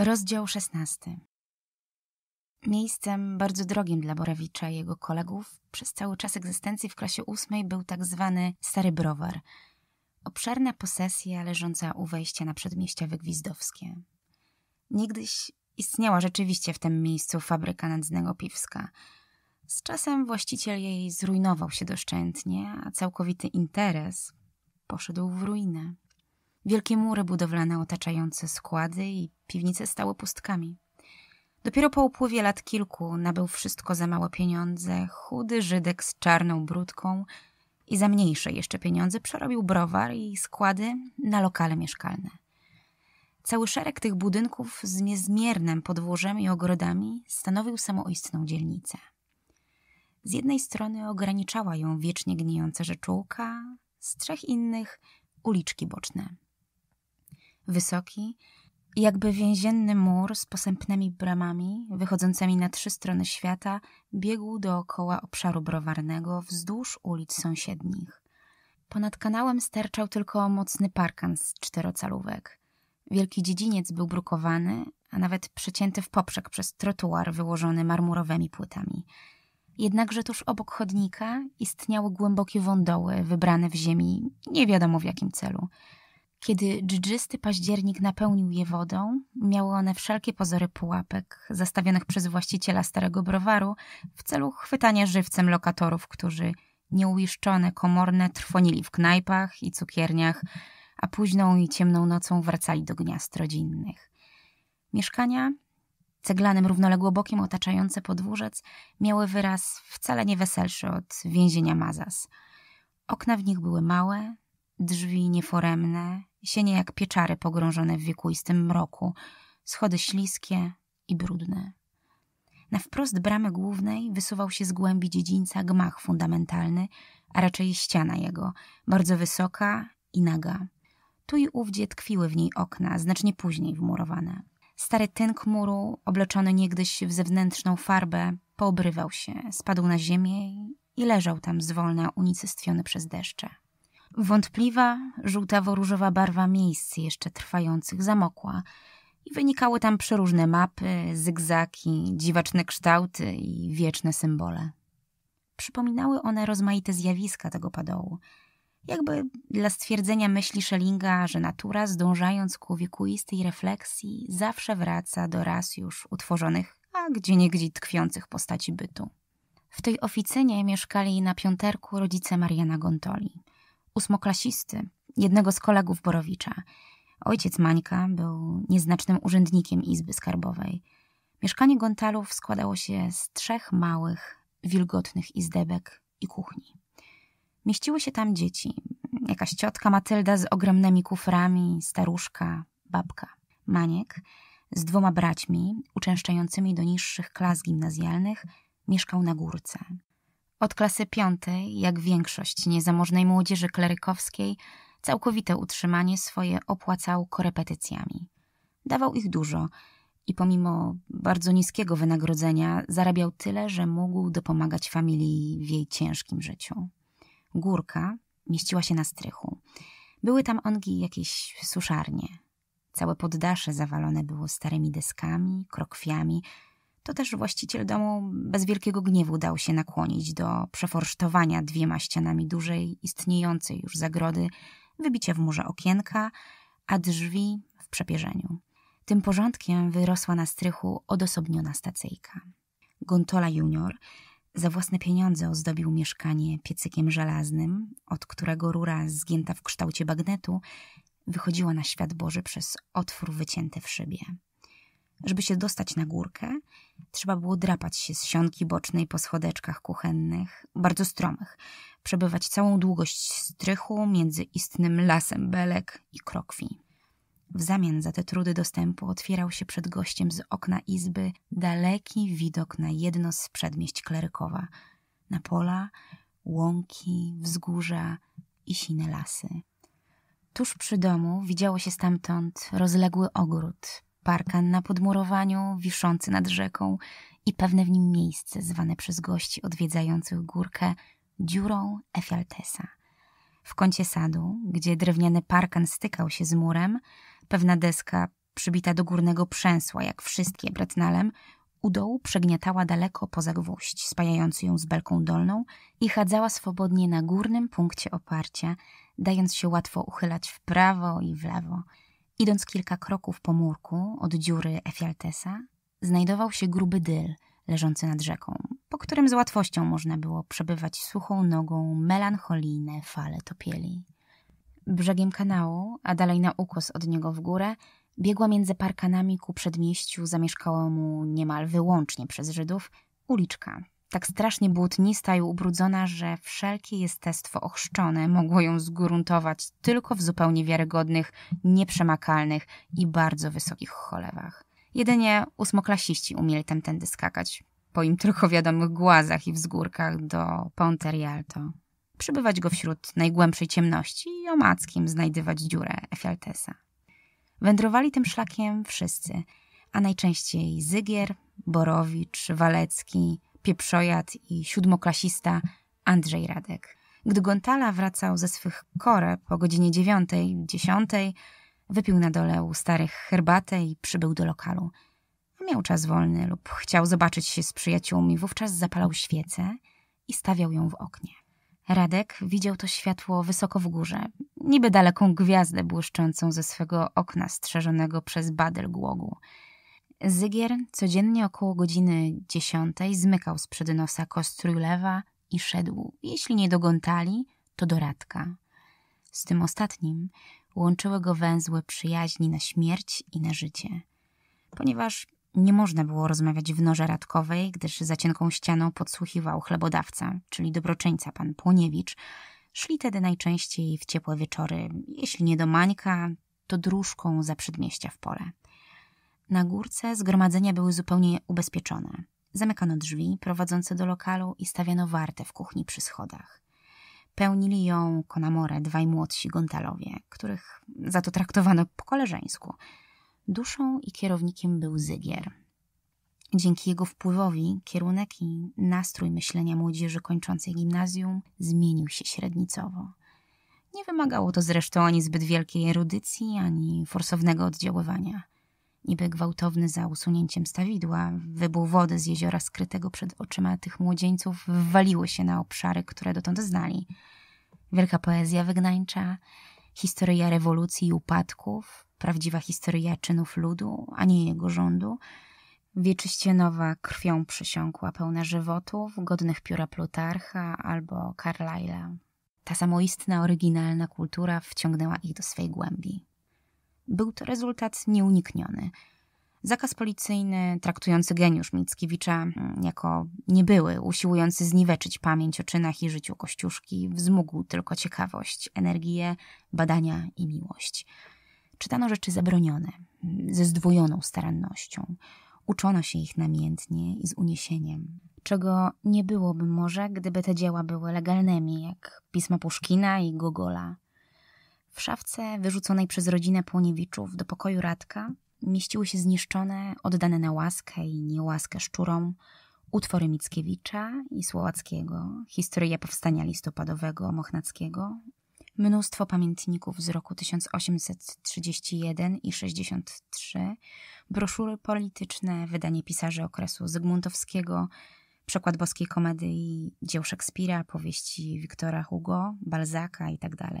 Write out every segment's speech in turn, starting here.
Rozdział szesnasty. Miejscem bardzo drogim dla Borewicza i jego kolegów przez cały czas egzystencji w klasie ósmej był tak zwany Stary Browar. Obszerna posesja leżąca u wejścia na przedmieścia Gwizdowskie. Niegdyś istniała rzeczywiście w tym miejscu fabryka nędznego piwska. Z czasem właściciel jej zrujnował się doszczętnie, a całkowity interes poszedł w ruinę. Wielkie mury budowlane otaczające składy i piwnice stały pustkami. Dopiero po upływie lat kilku nabył wszystko za małe pieniądze, chudy Żydek z czarną brudką i za mniejsze jeszcze pieniądze przerobił browar i składy na lokale mieszkalne. Cały szereg tych budynków z niezmiernym podwórzem i ogrodami stanowił samoistną dzielnicę. Z jednej strony ograniczała ją wiecznie gnijąca rzeczułka, z trzech innych uliczki boczne wysoki, jakby więzienny mur z posępnymi bramami, wychodzącymi na trzy strony świata, biegł dookoła obszaru browarnego wzdłuż ulic sąsiednich. Ponad kanałem sterczał tylko mocny parkan z czterocalówek. Wielki dziedziniec był brukowany, a nawet przecięty w poprzek przez trotuar wyłożony marmurowymi płytami. Jednakże tuż obok chodnika istniały głębokie wądoły wybrane w ziemi nie wiadomo w jakim celu – kiedy dżdżysty październik napełnił je wodą, miały one wszelkie pozory pułapek, zastawionych przez właściciela starego browaru w celu chwytania żywcem lokatorów, którzy nieuiszczone komorne trwonili w knajpach i cukierniach, a późną i ciemną nocą wracali do gniazd rodzinnych. Mieszkania, ceglanym równoległobokiem otaczające podwórzec, miały wyraz wcale nie weselszy od więzienia Mazas. Okna w nich były małe, Drzwi nieforemne, sienie jak pieczary pogrążone w wiekuistym mroku, schody śliskie i brudne. Na wprost bramy głównej wysuwał się z głębi dziedzińca gmach fundamentalny, a raczej ściana jego, bardzo wysoka i naga. Tu i ówdzie tkwiły w niej okna, znacznie później wmurowane. Stary tynk muru, obleczony niegdyś w zewnętrzną farbę, poobrywał się, spadł na ziemię i leżał tam zwolna unicestwiony przez deszcze. Wątpliwa, żółtawo-różowa barwa miejsc jeszcze trwających zamokła i wynikały tam przeróżne mapy, zygzaki, dziwaczne kształty i wieczne symbole. Przypominały one rozmaite zjawiska tego padołu, jakby dla stwierdzenia myśli Schellinga, że natura zdążając ku wiekuistej refleksji zawsze wraca do raz już utworzonych, a gdzie gdzieniegdzie tkwiących postaci bytu. W tej oficynie mieszkali na piąterku rodzice Mariana Gontoli – ósmoklasisty, jednego z kolegów Borowicza. Ojciec Mańka był nieznacznym urzędnikiem Izby Skarbowej. Mieszkanie Gontalów składało się z trzech małych, wilgotnych izdebek i kuchni. Mieściły się tam dzieci. Jakaś ciotka Matylda z ogromnymi kuframi, staruszka, babka. Maniek z dwoma braćmi, uczęszczającymi do niższych klas gimnazjalnych, mieszkał na górce. Od klasy piątej, jak większość niezamożnej młodzieży klerykowskiej, całkowite utrzymanie swoje opłacał korepetycjami. Dawał ich dużo i pomimo bardzo niskiego wynagrodzenia zarabiał tyle, że mógł dopomagać familii w jej ciężkim życiu. Górka mieściła się na strychu. Były tam ongi jakieś suszarnie. Całe poddasze zawalone było starymi deskami, krokwiami, to też właściciel domu bez wielkiego gniewu dał się nakłonić do przeforsztowania dwiema ścianami dużej, istniejącej już zagrody, wybicia w murze okienka, a drzwi w przepierzeniu. Tym porządkiem wyrosła na strychu odosobniona stacyjka. Gontola junior za własne pieniądze ozdobił mieszkanie piecykiem żelaznym, od którego rura zgięta w kształcie bagnetu wychodziła na świat Boży przez otwór wycięty w szybie. Żeby się dostać na górkę, trzeba było drapać się z sionki bocznej po schodeczkach kuchennych, bardzo stromych, przebywać całą długość strychu między istnym lasem belek i krokwi. W zamian za te trudy dostępu otwierał się przed gościem z okna izby daleki widok na jedno z przedmieść Klerykowa, na pola, łąki, wzgórza i sine lasy. Tuż przy domu widziało się stamtąd rozległy ogród, parkan na podmurowaniu, wiszący nad rzeką i pewne w nim miejsce zwane przez gości odwiedzających górkę dziurą Efialtesa. W kącie sadu, gdzie drewniany parkan stykał się z murem, pewna deska przybita do górnego przęsła, jak wszystkie bretnalem, u dołu przegniatała daleko poza gwóźdź, spajający ją z belką dolną i chadzała swobodnie na górnym punkcie oparcia, dając się łatwo uchylać w prawo i w lewo – Idąc kilka kroków po murku od dziury Efialtesa, znajdował się gruby dyl leżący nad rzeką, po którym z łatwością można było przebywać suchą nogą melancholijne fale topieli. Brzegiem kanału, a dalej na ukos od niego w górę, biegła między parkanami ku przedmieściu zamieszkałemu niemal wyłącznie przez Żydów uliczka, tak strasznie błotnista i ubrudzona, że wszelkie jestestwo ochrzczone mogło ją zgruntować tylko w zupełnie wiarygodnych, nieprzemakalnych i bardzo wysokich cholewach. Jedynie ósmoklasiści umieli tamtędy skakać, po im tylko wiadomych głazach i wzgórkach do Ponte Rialto. Przybywać go wśród najgłębszej ciemności i omackim znajdywać dziurę Efialtesa. Wędrowali tym szlakiem wszyscy, a najczęściej Zygier, Borowicz, Walecki, pieprzojad i siódmoklasista Andrzej Radek. Gdy Gontala wracał ze swych kore po godzinie dziewiątej, dziesiątej, wypił na dole u starych herbatę i przybył do lokalu. Miał czas wolny lub chciał zobaczyć się z przyjaciółmi, wówczas zapalał świecę i stawiał ją w oknie. Radek widział to światło wysoko w górze, niby daleką gwiazdę błyszczącą ze swego okna strzeżonego przez badel głogu. Zygier codziennie około godziny dziesiątej zmykał sprzed nosa Kostrzylewa i szedł, jeśli nie dogątali, to do Radka. Z tym ostatnim łączyły go węzły przyjaźni na śmierć i na życie. Ponieważ nie można było rozmawiać w noże radkowej, gdyż za cienką ścianą podsłuchiwał chlebodawca, czyli dobroczyńca pan Płoniewicz, szli tedy najczęściej w ciepłe wieczory, jeśli nie do Mańka, to dróżką za przedmieścia w pole. Na górce zgromadzenia były zupełnie ubezpieczone. Zamykano drzwi prowadzące do lokalu i stawiano wartę w kuchni przy schodach. Pełnili ją konamorę dwaj młodsi gontalowie, których za to traktowano po koleżeńsku. Duszą i kierownikiem był Zygier. Dzięki jego wpływowi kierunek i nastrój myślenia młodzieży kończącej gimnazjum zmienił się średnicowo. Nie wymagało to zresztą ani zbyt wielkiej erudycji, ani forsownego oddziaływania – niby gwałtowny za usunięciem stawidła, wybuł wody z jeziora skrytego przed oczyma tych młodzieńców wwaliły się na obszary, które dotąd znali. Wielka poezja wygnańcza, historia rewolucji i upadków, prawdziwa historia czynów ludu, a nie jego rządu, wieczyście nowa krwią przysiąkła, pełna żywotów, godnych pióra Plutarcha albo Carlyle'a. Ta samoistna, oryginalna kultura wciągnęła ich do swej głębi był to rezultat nieunikniony. Zakaz policyjny traktujący geniusz Mickiewicza mm, jako niebyły, usiłujący zniweczyć pamięć o czynach i życiu Kościuszki, wzmógł tylko ciekawość, energię, badania i miłość. Czytano rzeczy zabronione, mm, ze zdwojoną starannością. Uczono się ich namiętnie i z uniesieniem, czego nie byłoby może, gdyby te dzieła były legalnymi, jak pisma Puszkina i Gogola. W szafce wyrzuconej przez rodzinę Płoniewiczów do pokoju Radka mieściły się zniszczone, oddane na łaskę i niełaskę szczurom utwory Mickiewicza i Słowackiego, historia powstania listopadowego Mochnackiego, mnóstwo pamiętników z roku 1831 i 63, broszury polityczne, wydanie pisarzy okresu Zygmuntowskiego, przekład boskiej komedii dzieł Szekspira, powieści Wiktora Hugo, Balzaka itd. Tak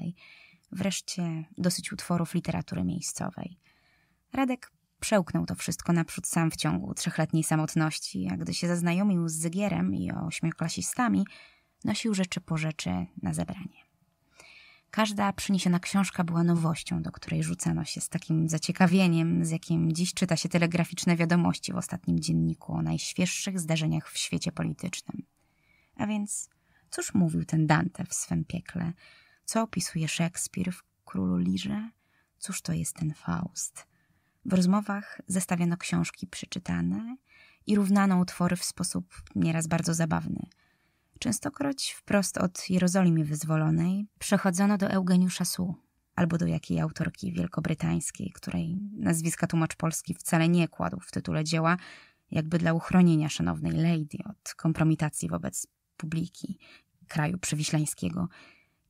wreszcie dosyć utworów literatury miejscowej. Radek przełknął to wszystko naprzód sam w ciągu trzechletniej samotności, a gdy się zaznajomił z Zygierem i ośmioklasistami, nosił rzeczy po rzeczy na zebranie. Każda przyniesiona książka była nowością, do której rzucano się z takim zaciekawieniem, z jakim dziś czyta się telegraficzne wiadomości w ostatnim dzienniku o najświeższych zdarzeniach w świecie politycznym. A więc cóż mówił ten Dante w swym piekle? Co opisuje Szekspir w Królu Lirze? Cóż to jest ten Faust? W rozmowach zestawiano książki przeczytane i równano utwory w sposób nieraz bardzo zabawny. Częstokroć wprost od Jerozolimy Wyzwolonej przechodzono do Eugeniusza Su albo do jakiej autorki wielkobrytańskiej, której nazwiska tłumacz polski wcale nie kładł w tytule dzieła, jakby dla uchronienia szanownej lady od kompromitacji wobec publiki kraju przywiślańskiego –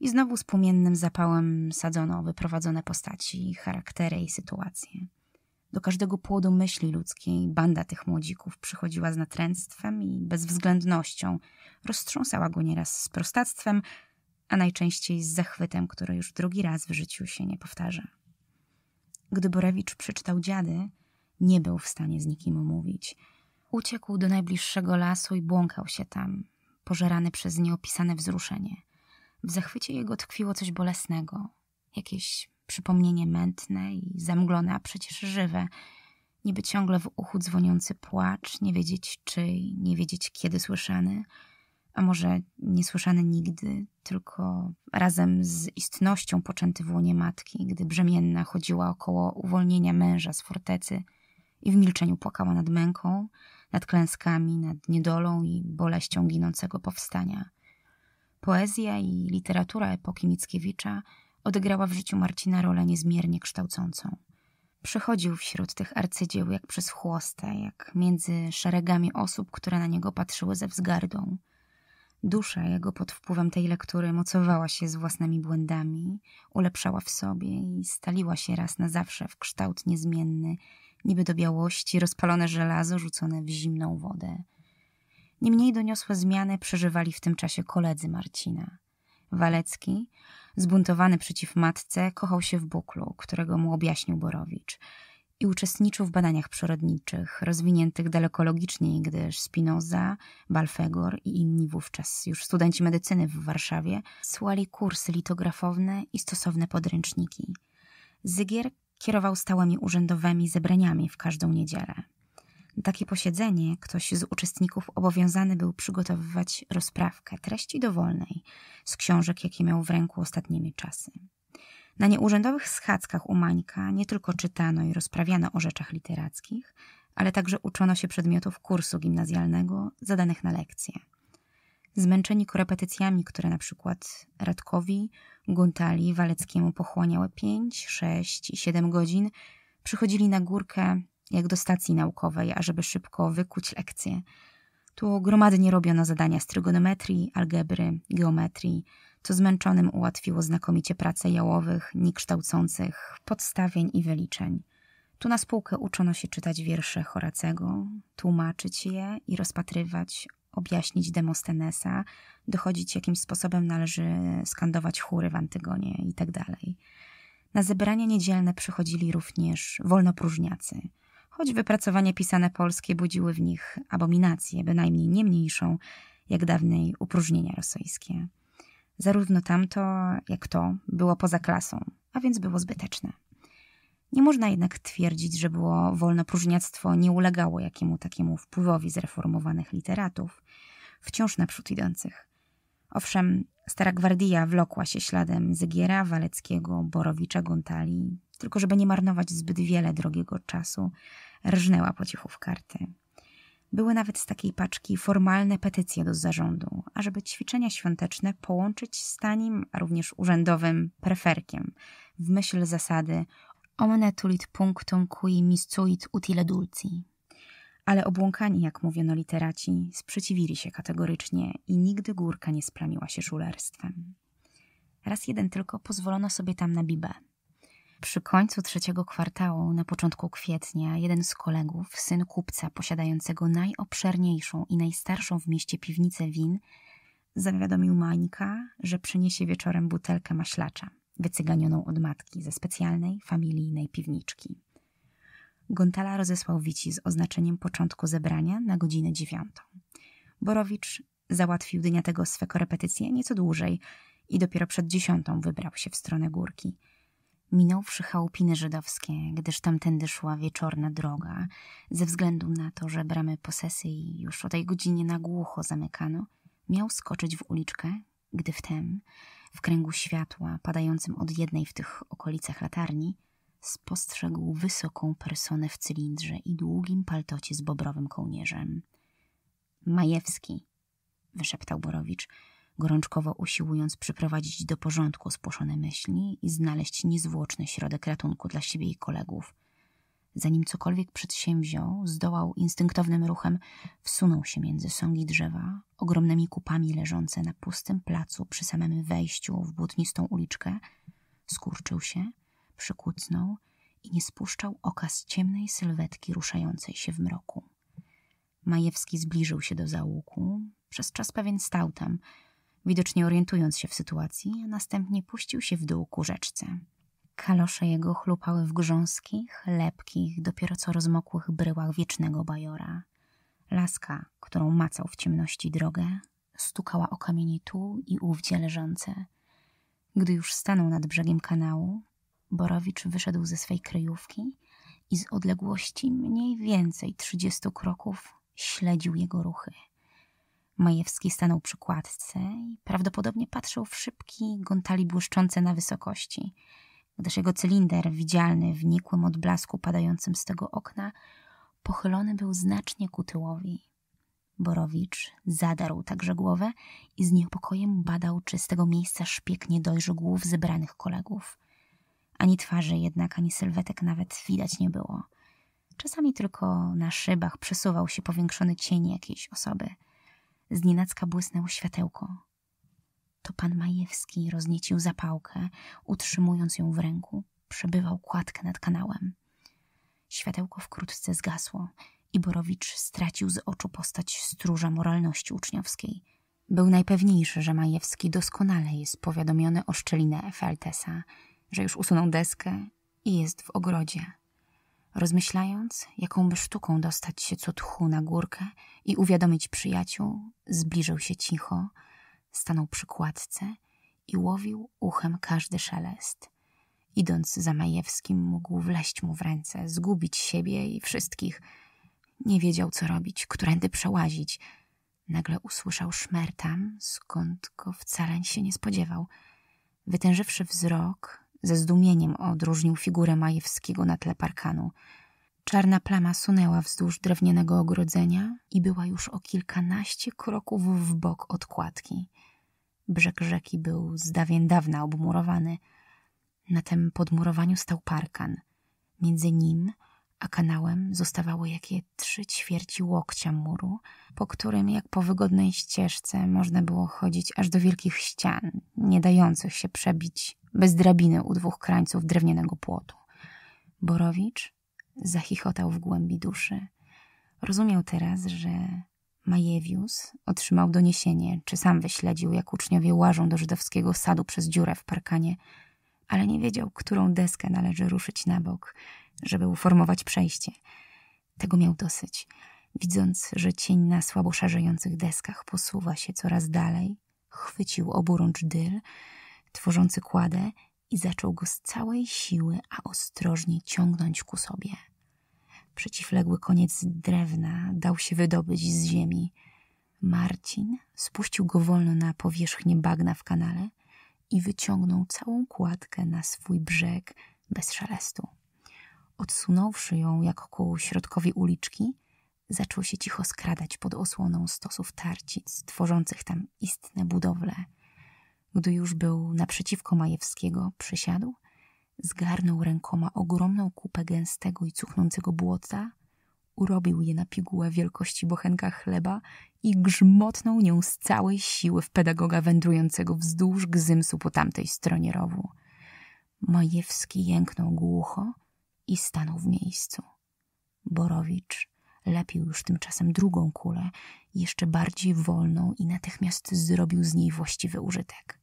i znowu z płomiennym zapałem sadzono wyprowadzone postaci, charaktery i sytuacje. Do każdego płodu myśli ludzkiej banda tych młodzików przychodziła z natręctwem i bezwzględnością, roztrząsała go nieraz z prostactwem, a najczęściej z zachwytem, który już drugi raz w życiu się nie powtarza. Gdy Borewicz przeczytał dziady, nie był w stanie z nikim mówić. Uciekł do najbliższego lasu i błąkał się tam, pożerany przez nieopisane wzruszenie. W zachwycie jego tkwiło coś bolesnego, jakieś przypomnienie mętne i zamglone, a przecież żywe. Niby ciągle w uchu dzwoniący płacz, nie wiedzieć czyj, nie wiedzieć kiedy słyszany, a może niesłyszany nigdy, tylko razem z istnością poczęty w łonie matki, gdy brzemienna chodziła około uwolnienia męża z fortecy i w milczeniu płakała nad męką, nad klęskami, nad niedolą i boleścią ginącego powstania. Poezja i literatura epoki Mickiewicza odegrała w życiu Marcina rolę niezmiernie kształcącą. Przechodził wśród tych arcydzieł jak przez chłostę, jak między szeregami osób, które na niego patrzyły ze wzgardą. Dusza jego pod wpływem tej lektury mocowała się z własnymi błędami, ulepszała w sobie i staliła się raz na zawsze w kształt niezmienny, niby do białości rozpalone żelazo rzucone w zimną wodę. Niemniej doniosłe zmiany przeżywali w tym czasie koledzy Marcina. Walecki, zbuntowany przeciw matce, kochał się w buklu, którego mu objaśnił Borowicz i uczestniczył w badaniach przyrodniczych, rozwiniętych daleko gdyż Spinoza, Balfegor i inni wówczas już studenci medycyny w Warszawie słali kursy litografowne i stosowne podręczniki. Zygier kierował stałymi urzędowymi zebraniami w każdą niedzielę. Takie posiedzenie ktoś z uczestników obowiązany był przygotowywać rozprawkę treści dowolnej z książek, jakie miał w ręku ostatnimi czasy. Na nieurzędowych schadzkach u Mańka nie tylko czytano i rozprawiano o rzeczach literackich, ale także uczono się przedmiotów kursu gimnazjalnego zadanych na lekcje. Zmęczeni korepetycjami, które na przykład Radkowi, Guntali, Waleckiemu pochłaniały 5, 6 i 7 godzin, przychodzili na górkę jak do stacji naukowej, ażeby szybko wykuć lekcje. Tu gromadnie robiono zadania z trygonometrii, algebry, geometrii, co zmęczonym ułatwiło znakomicie pracę jałowych, niekształcących, podstawień i wyliczeń. Tu na spółkę uczono się czytać wiersze Horacego, tłumaczyć je i rozpatrywać, objaśnić Demostenesa, dochodzić jakim sposobem należy skandować chóry w Antygonie itd. Tak na zebrania niedzielne przychodzili również wolnopróżniacy – choć wypracowania pisane polskie budziły w nich abominację, bynajmniej nie mniejszą, jak dawnej upróżnienia rosyjskie. Zarówno tamto, jak to było poza klasą, a więc było zbyteczne. Nie można jednak twierdzić, że było wolnopróżniactwo nie ulegało jakiemu takiemu wpływowi zreformowanych literatów, wciąż naprzód idących. Owszem, Stara gwardia wlokła się śladem Zygiera, Waleckiego, Borowicza, Gontali, tylko żeby nie marnować zbyt wiele drogiego czasu, rżnęła po cichu w karty. Były nawet z takiej paczki formalne petycje do zarządu, ażeby ćwiczenia świąteczne połączyć z tanim, a również urzędowym preferkiem, w myśl zasady omne tulit punctum qui miscuit utile dulci ale obłąkani, jak mówiono literaci, sprzeciwili się kategorycznie i nigdy górka nie splamiła się szulerstwem. Raz jeden tylko pozwolono sobie tam na bibę. Przy końcu trzeciego kwartału, na początku kwietnia, jeden z kolegów, syn kupca posiadającego najobszerniejszą i najstarszą w mieście piwnicę win, zawiadomił Mańka, że przyniesie wieczorem butelkę maślacza, wycyganioną od matki ze specjalnej familijnej piwniczki. Gontala rozesłał wici z oznaczeniem początku zebrania na godzinę dziewiątą. Borowicz załatwił dnia tego swego repetycję nieco dłużej i dopiero przed dziesiątą wybrał się w stronę górki. Minąwszy chałupiny żydowskie, gdyż tamtędy szła wieczorna droga, ze względu na to, że bramy posesji już o tej godzinie na głucho zamykano, miał skoczyć w uliczkę, gdy wtem, w kręgu światła padającym od jednej w tych okolicach latarni, spostrzegł wysoką personę w cylindrze i długim paltocie z bobrowym kołnierzem. Majewski, wyszeptał Borowicz, gorączkowo usiłując przyprowadzić do porządku spłoszone myśli i znaleźć niezwłoczny środek ratunku dla siebie i kolegów. Zanim cokolwiek przedsięwziął, zdołał instynktownym ruchem, wsunął się między sągi drzewa, ogromnymi kupami leżące na pustym placu przy samym wejściu w błotnistą uliczkę, skurczył się – przykucnął i nie spuszczał oka z ciemnej sylwetki ruszającej się w mroku. Majewski zbliżył się do załuku, przez czas pewien stał tam, widocznie orientując się w sytuacji, a następnie puścił się w dół ku rzeczce. Kalosze jego chlupały w grząskich, lepkich, dopiero co rozmokłych bryłach wiecznego bajora. Laska, którą macał w ciemności drogę, stukała o kamieni tu i ówdzie leżące. Gdy już stanął nad brzegiem kanału, Borowicz wyszedł ze swej kryjówki i z odległości mniej więcej trzydziestu kroków śledził jego ruchy. Majewski stanął przy kładce i prawdopodobnie patrzył w szybki gontali błyszczące na wysokości, gdyż jego cylinder widzialny w nikłym odblasku padającym z tego okna pochylony był znacznie ku tyłowi. Borowicz zadarł także głowę i z niepokojem badał, czy z tego miejsca szpieg nie dojrzy głów zebranych kolegów – ani twarzy jednak, ani sylwetek nawet widać nie było. Czasami tylko na szybach przesuwał się powiększony cień jakiejś osoby. Z nienacka błysnęło światełko. To pan Majewski rozniecił zapałkę, utrzymując ją w ręku. Przebywał kładkę nad kanałem. Światełko wkrótce zgasło i Borowicz stracił z oczu postać stróża moralności uczniowskiej. Był najpewniejszy, że Majewski doskonale jest powiadomiony o szczelinę Efeltesa że już usunął deskę i jest w ogrodzie. Rozmyślając, jaką by sztuką dostać się co tchu na górkę i uwiadomić przyjaciół, zbliżył się cicho, stanął przy kładce i łowił uchem każdy szelest. Idąc za Majewskim, mógł wleść mu w ręce, zgubić siebie i wszystkich. Nie wiedział, co robić, którędy przełazić. Nagle usłyszał szmer tam, skąd go wcale się nie spodziewał. Wytężywszy wzrok, ze zdumieniem odróżnił figurę Majewskiego na tle parkanu. Czarna plama sunęła wzdłuż drewnianego ogrodzenia i była już o kilkanaście kroków w bok od kładki. Brzeg rzeki był z dawien dawna obmurowany. Na tym podmurowaniu stał parkan. Między nim a kanałem zostawało jakie trzy ćwierci łokcia muru, po którym jak po wygodnej ścieżce można było chodzić aż do wielkich ścian, nie dających się przebić bez drabiny u dwóch krańców drewnianego płotu. Borowicz zachichotał w głębi duszy. Rozumiał teraz, że Majewius otrzymał doniesienie, czy sam wyśledził, jak uczniowie łażą do żydowskiego sadu przez dziurę w parkanie, ale nie wiedział, którą deskę należy ruszyć na bok, żeby uformować przejście. Tego miał dosyć, widząc, że cień na słabo szarzejących deskach posuwa się coraz dalej, chwycił oburącz dyl, tworzący kładę i zaczął go z całej siły, a ostrożnie ciągnąć ku sobie. Przeciwległy koniec drewna dał się wydobyć z ziemi. Marcin spuścił go wolno na powierzchnię bagna w kanale i wyciągnął całą kładkę na swój brzeg bez szelestu. Odsunąwszy ją jak ku środkowi uliczki, zaczął się cicho skradać pod osłoną stosów tarcic, tworzących tam istne budowle – gdy już był naprzeciwko Majewskiego, przysiadł, zgarnął rękoma ogromną kupę gęstego i cuchnącego błota, urobił je na pigułę wielkości bochenka chleba i grzmotnął nią z całej siły w pedagoga wędrującego wzdłuż gzymsu po tamtej stronie rowu. Majewski jęknął głucho i stanął w miejscu. Borowicz lepił już tymczasem drugą kulę, jeszcze bardziej wolną i natychmiast zrobił z niej właściwy użytek.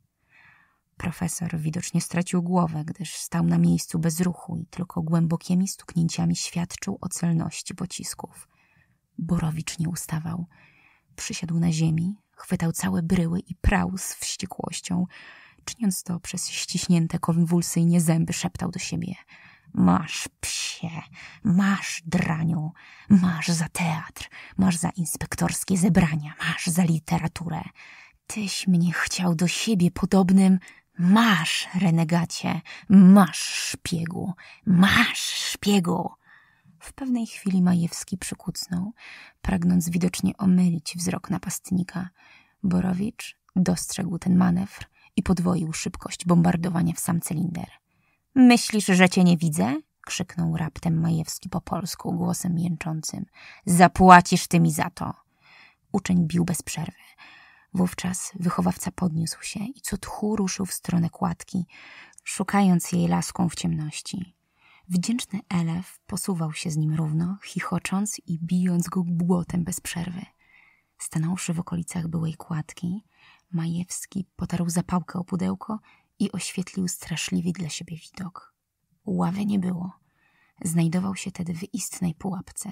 Profesor widocznie stracił głowę, gdyż stał na miejscu bez ruchu i tylko głębokimi stuknięciami świadczył o celności pocisków. Borowicz nie ustawał. Przysiadł na ziemi, chwytał całe bryły i prał z wściekłością. Czyniąc to przez ściśnięte konwulsyjnie zęby, szeptał do siebie – Masz psie, masz draniu, masz za teatr, masz za inspektorskie zebrania, masz za literaturę. Tyś mnie chciał do siebie podobnym Masz, renegacie, masz, szpiegu, masz, szpiegu. W pewnej chwili Majewski przykucnął, pragnąc widocznie omylić wzrok napastnika. Borowicz dostrzegł ten manewr i podwoił szybkość bombardowania w sam cylinder. Myślisz, że cię nie widzę? krzyknął raptem Majewski po polsku głosem jęczącym. Zapłacisz ty mi za to. Uczeń bił bez przerwy Wówczas wychowawca podniósł się i co tchu ruszył w stronę kładki, szukając jej laską w ciemności. Wdzięczny elef posuwał się z nim równo, chichocząc i bijąc go błotem bez przerwy. Stanąwszy w okolicach byłej kładki, Majewski potarł zapałkę o pudełko i oświetlił straszliwy dla siebie widok. Ławy nie było. Znajdował się tedy w istnej pułapce.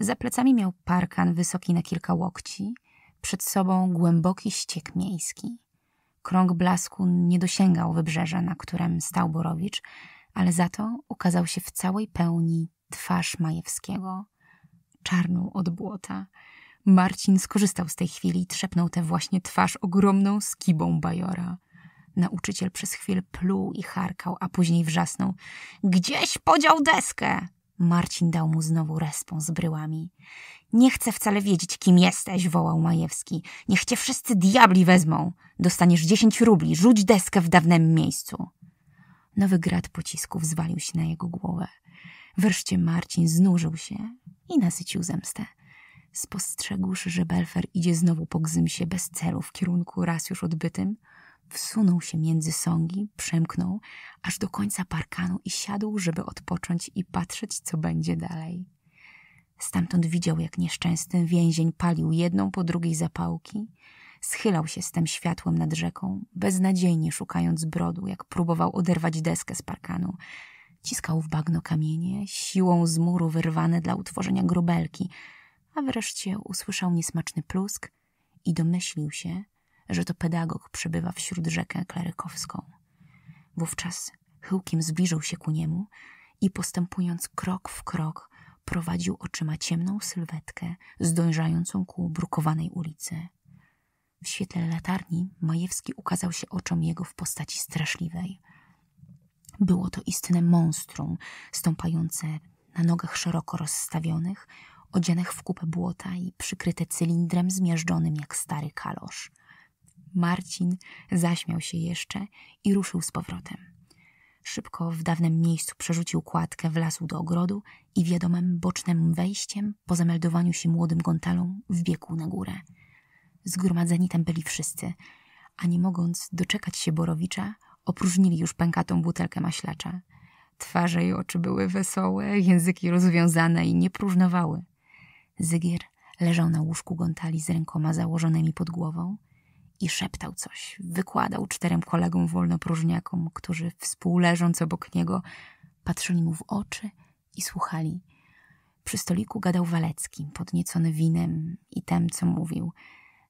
Za plecami miał parkan wysoki na kilka łokci – przed sobą głęboki ściek miejski. Krąg blasku nie dosięgał wybrzeża, na którym stał Borowicz, ale za to ukazał się w całej pełni twarz Majewskiego, czarną od błota. Marcin skorzystał z tej chwili i trzepnął tę właśnie twarz ogromną skibą Bajora. Nauczyciel przez chwilę pluł i charkał, a później wrzasnął. Gdzieś podział deskę! Marcin dał mu znowu respą z bryłami. Nie chcę wcale wiedzieć, kim jesteś, wołał Majewski. Niech cię wszyscy diabli wezmą. Dostaniesz dziesięć rubli, rzuć deskę w dawnym miejscu. Nowy grad pocisków zwalił się na jego głowę. Wreszcie Marcin znużył się i nasycił zemstę. Spostrzegłszy, że Belfer idzie znowu po gzymsie bez celu w kierunku raz już odbytym, wsunął się między sągi, przemknął aż do końca parkanu i siadł, żeby odpocząć i patrzeć, co będzie dalej. Stamtąd widział, jak nieszczęsny więzień palił jedną po drugiej zapałki, schylał się z tym światłem nad rzeką, beznadziejnie szukając brodu, jak próbował oderwać deskę z parkanu. Ciskał w bagno kamienie, siłą z muru wyrwane dla utworzenia grubelki, a wreszcie usłyszał niesmaczny plusk i domyślił się, że to pedagog przebywa wśród rzekę klerykowską. Wówczas chyłkiem zbliżył się ku niemu i postępując krok w krok prowadził oczyma ciemną sylwetkę zdążającą ku brukowanej ulicy. W świetle latarni Majewski ukazał się oczom jego w postaci straszliwej. Było to istne monstrum, stąpające na nogach szeroko rozstawionych, odzianych w kupę błota i przykryte cylindrem zmiażdżonym jak stary kalosz. Marcin zaśmiał się jeszcze i ruszył z powrotem. Szybko w dawnym miejscu przerzucił kładkę, wlazł do ogrodu i wiadomym bocznym wejściem, po zameldowaniu się młodym gontalą, wbiegł na górę. Zgromadzeni tam byli wszyscy, a nie mogąc doczekać się Borowicza, opróżnili już pękatą butelkę maślacza. Twarze i oczy były wesołe, języki rozwiązane i nie próżnowały. Zygier leżał na łóżku Gontali z rękoma założonymi pod głową, i szeptał coś. Wykładał czterem kolegom wolnopróżniakom, którzy współleżąc obok niego patrzyli mu w oczy i słuchali. Przy stoliku gadał Walecki, podniecony winem i tem, co mówił.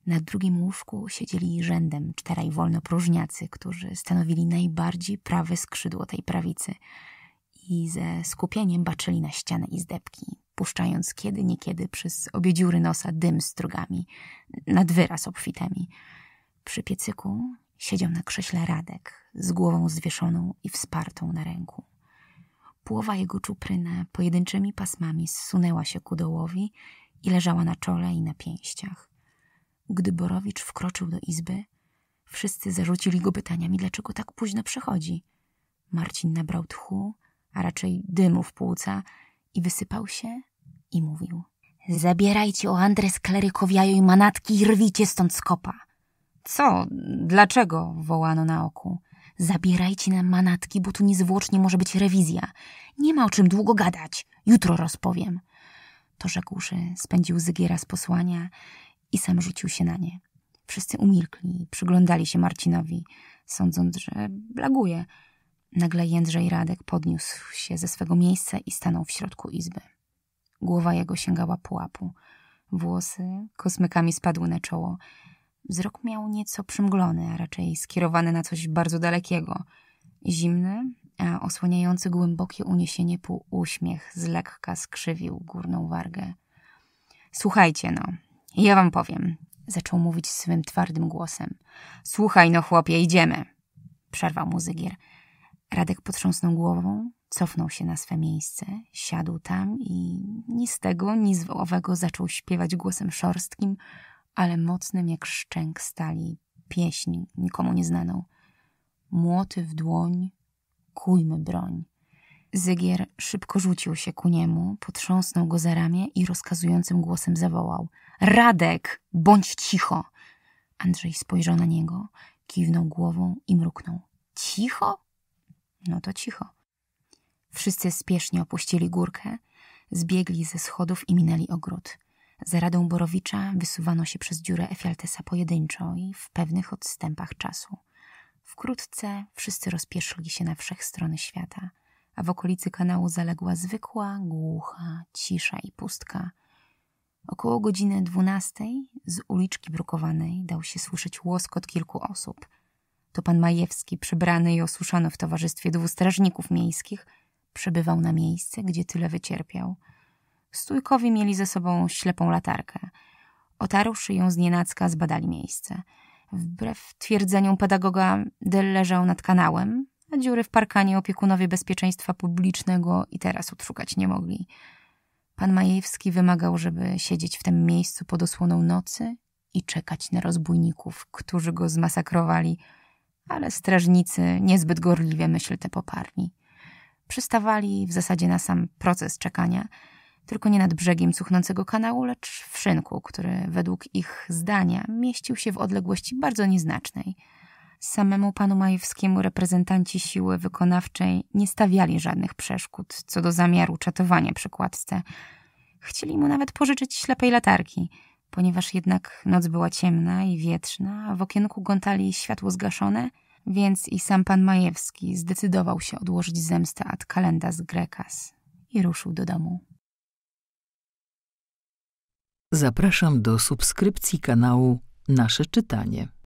Na drugim łóżku siedzieli rzędem czteraj wolnopróżniacy, którzy stanowili najbardziej prawe skrzydło tej prawicy i ze skupieniem baczyli na ścianę izdebki, puszczając kiedy niekiedy przez obie dziury nosa dym strugami, nad wyraz obfitemi. Przy piecyku siedział na krześle Radek, z głową zwieszoną i wspartą na ręku. Połowa jego czupryna pojedynczymi pasmami zsunęła się ku dołowi i leżała na czole i na pięściach. Gdy Borowicz wkroczył do izby, wszyscy zarzucili go pytaniami, dlaczego tak późno przychodzi. Marcin nabrał tchu, a raczej dymu w płuca i wysypał się i mówił. Zabierajcie o Andres klerykowiaju i manatki i rwijcie stąd skopa. Co? Dlaczego? wołano na oku. Zabierajcie nam manatki, bo tu niezwłocznie może być rewizja. Nie ma o czym długo gadać. Jutro rozpowiem. To rzekłszy, spędził Zygiera z posłania i sam rzucił się na nie. Wszyscy umilkli, i przyglądali się Marcinowi, sądząc, że blaguje. Nagle Jędrzej Radek podniósł się ze swego miejsca i stanął w środku izby. Głowa jego sięgała pułapu. Włosy kosmykami spadły na czoło. Wzrok miał nieco przymglony, a raczej skierowany na coś bardzo dalekiego. Zimny, a osłaniający głębokie uniesienie pół uśmiech z lekka skrzywił górną wargę. Słuchajcie no, ja wam powiem, zaczął mówić swym twardym głosem. Słuchaj no, chłopie, idziemy! przerwał muzygier. Radek potrząsnął głową, cofnął się na swe miejsce, siadł tam i ni z tego, ni z owego zaczął śpiewać głosem szorstkim, ale mocnym jak szczęk stali, pieśń nikomu nieznaną. Młoty w dłoń, kujmy broń. Zygier szybko rzucił się ku niemu, potrząsnął go za ramię i rozkazującym głosem zawołał: Radek, bądź cicho! Andrzej spojrzał na niego, kiwnął głową i mruknął: Cicho? No to cicho. Wszyscy spiesznie opuścili górkę, zbiegli ze schodów i minęli ogród. Za radą Borowicza wysuwano się przez dziurę Efialtesa pojedynczo i w pewnych odstępach czasu. Wkrótce wszyscy rozpieszli się na wszech strony świata, a w okolicy kanału zaległa zwykła, głucha cisza i pustka. Około godziny dwunastej z uliczki brukowanej dał się słyszeć łoskot kilku osób. To pan Majewski, przybrany i osuszony w towarzystwie dwóch strażników miejskich, przebywał na miejsce, gdzie tyle wycierpiał – Stójkowi mieli ze sobą ślepą latarkę. Otarłszy ją z nienacka, zbadali miejsce. Wbrew twierdzeniom pedagoga, Del leżał nad kanałem, a dziury w parkanie opiekunowie bezpieczeństwa publicznego i teraz utrukać nie mogli. Pan Majewski wymagał, żeby siedzieć w tym miejscu pod osłoną nocy i czekać na rozbójników, którzy go zmasakrowali, ale strażnicy niezbyt gorliwie myśl te poparli. Przystawali w zasadzie na sam proces czekania – tylko nie nad brzegiem cuchnącego kanału, lecz w szynku, który według ich zdania mieścił się w odległości bardzo nieznacznej. Samemu panu Majewskiemu reprezentanci siły wykonawczej nie stawiali żadnych przeszkód co do zamiaru czatowania kładce. Chcieli mu nawet pożyczyć ślepej latarki, ponieważ jednak noc była ciemna i wietrzna, a w okienku gątali światło zgaszone, więc i sam pan Majewski zdecydował się odłożyć zemstę ad kalendas Grekas i ruszył do domu. Zapraszam do subskrypcji kanału Nasze Czytanie.